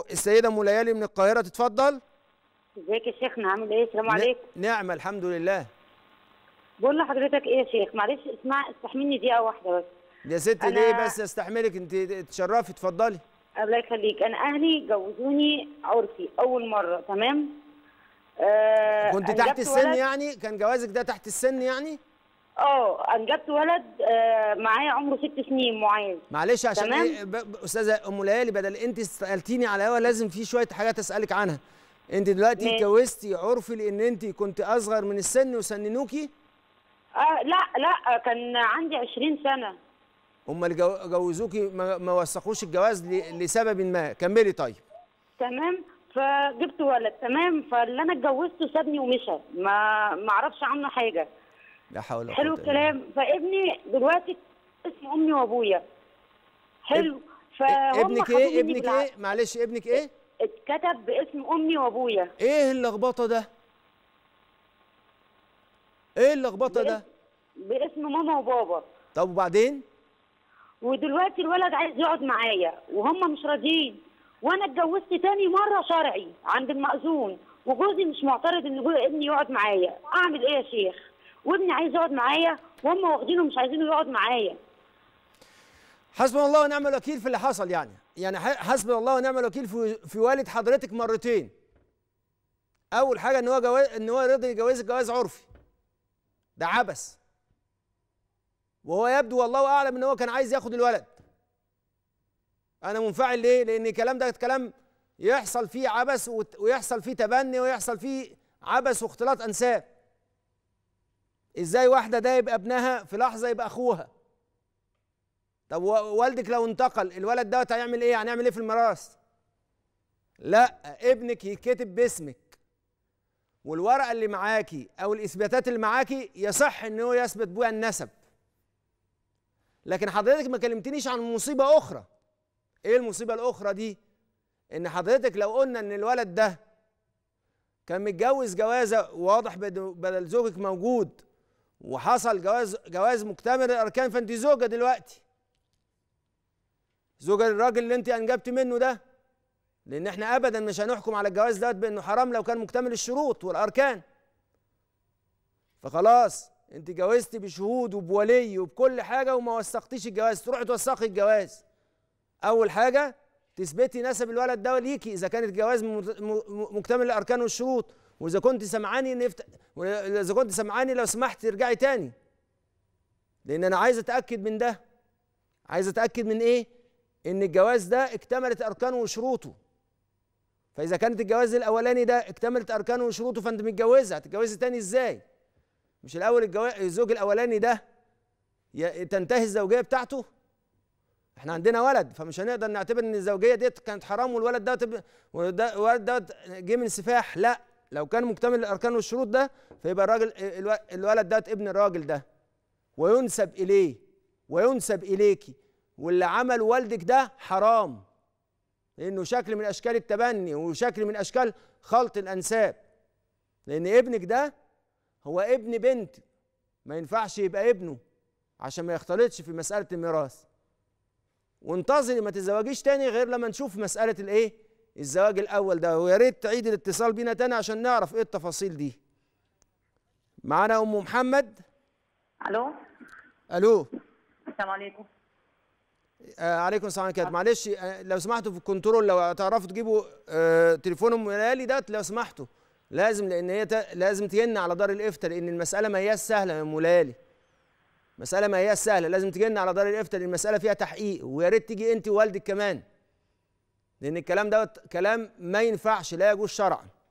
السيده مليالي من القاهره تتفضل ازيك يا شيخنا عامل ايه السلام عليكم نعمه الحمد لله بقول لحضرتك ايه يا شيخ معلش اسمع استحملني دقيقه واحده بس يا ستي أنا... ليه بس استحملك انت تشرفي اتفضلي الله يخليك انا اهلي جوزوني عرفي اول مره تمام آه كنت تحت السن ولد... يعني كان جوازك ده تحت السن يعني اه انجبت ولد آه، معايا عمره ست سنين معاذ معلش عشان تمام؟ إيه استاذه ام ليالي بدل انت سالتيني على الهوا لازم في شويه حاجات اسالك عنها انت دلوقتي اتجوزتي عرفي لان انت كنت اصغر من السن وسننوكي آه لا لا كان عندي 20 سنه هم اللي جوزوكي ما, ما وثقوش الجواز لسبب ما كملي طيب تمام فجبت ولد تمام فاللي انا اتجوزته سابني ومشى ما ما اعرفش عنه حاجه لا حول ولا حلو الكلام فابني دلوقتي اسم امي وابويا حلو ابنك ايه ابنك ايه معلش ابنك ايه اتكتب باسم امي وابويا ايه اللخبطه ده ايه اللخبطه ده باسم ماما وبابا طب وبعدين ودلوقتي الولد عايز يقعد معايا وهم مش راضيين وانا اتجوزت تاني مره شرعي عند المأذون وجوزي مش معترض ان ابني يقعد معايا اعمل ايه يا شيخ وابني عايز يقعد معايا وهم واخدينه مش عايزينه يقعد معايا حسبنا الله ونعم الوكيل في اللي حصل يعني يعني حسب الله ونعم الوكيل في, في والد حضرتك مرتين اول حاجه ان هو جواز ان هو رضي يجوزك جواز عرفي ده عبث وهو يبدو والله اعلم ان هو كان عايز ياخد الولد انا منفعل ليه لان الكلام ده كلام يحصل فيه عبث ويحصل فيه تبني ويحصل فيه عبث واختلاط انساب ازاي واحده ده يبقى ابنها في لحظه يبقى اخوها طب والدك لو انتقل الولد دوت هيعمل ايه هنعمل ايه في المراس لا ابنك يتكتب باسمك والورقه اللي معاكي او الاثباتات اللي معاكي يصح ان هو يثبت بها النسب لكن حضرتك ما كلمتنيش عن مصيبه اخرى ايه المصيبه الاخرى دي ان حضرتك لو قلنا ان الولد ده كان متجوز جوازه واضح بدل زوجك موجود وحصل جواز جواز مكتمل الاركان فانت زوجه دلوقتي زوجه للراجل اللي انت انجبت منه ده لان احنا ابدا مش هنحكم على الجواز دوت بانه حرام لو كان مكتمل الشروط والاركان فخلاص انت جوزتي بشهود وبولي وبكل حاجه وما وثقتيش الجواز تروحي توثقي الجواز اول حاجه تثبتي نسب الولد ده ليكي اذا كانت الجواز مكتمل الاركان والشروط واذا كنت سمعاني نفت... اذا كنت سمعاني لو سمحت ارجعي تاني لان انا عايز اتاكد من ده عايز اتاكد من ايه ان الجواز ده اكتملت اركانه وشروطه فاذا كانت الجواز الاولاني ده اكتملت اركانه وشروطه فانت متجوزه هتتجوزي تاني ازاي مش الاول الجواز الزوج الاولاني ده ي... تنتهي الزوجيه بتاعته احنا عندنا ولد فمش هنقدر نعتبر ان الزوجيه ديت كانت حرام والولد ده والولد ده جه من سفاح لا لو كان مكتمل الاركان والشروط ده فيبقى الراجل الولد ده ابن الراجل ده وينسب اليه وينسب اليكي واللي عمل والدك ده حرام لانه شكل من اشكال التبني وشكل من اشكال خلط الانساب لان ابنك ده هو ابن بنت ما ينفعش يبقى ابنه عشان ما يختلطش في مساله الميراث وانتظري ما تتزوجيش تاني غير لما نشوف مساله الايه الزواج الاول ده ويا ريت تعيد الاتصال بينا تاني عشان نعرف ايه التفاصيل دي معانا ام محمد الو الو السلام عليكم آه عليكم السلام عليكم معلش آه، لو سمحتوا في الكنترول لو تعرفوا تجيبوا آه تليفون ليالي ده لو سمحتوا لازم لان هي ت... لازم تجينا على دار الافتاء لان المساله ما هياش سهله يا ام ليالي مساله ما هياش سهله لازم تجينا على دار الافتاء لان المساله فيها تحقيق ويا ريت تيجي انت ووالدك كمان لأن الكلام دوت كلام ما ينفعش لا يجوز شرعا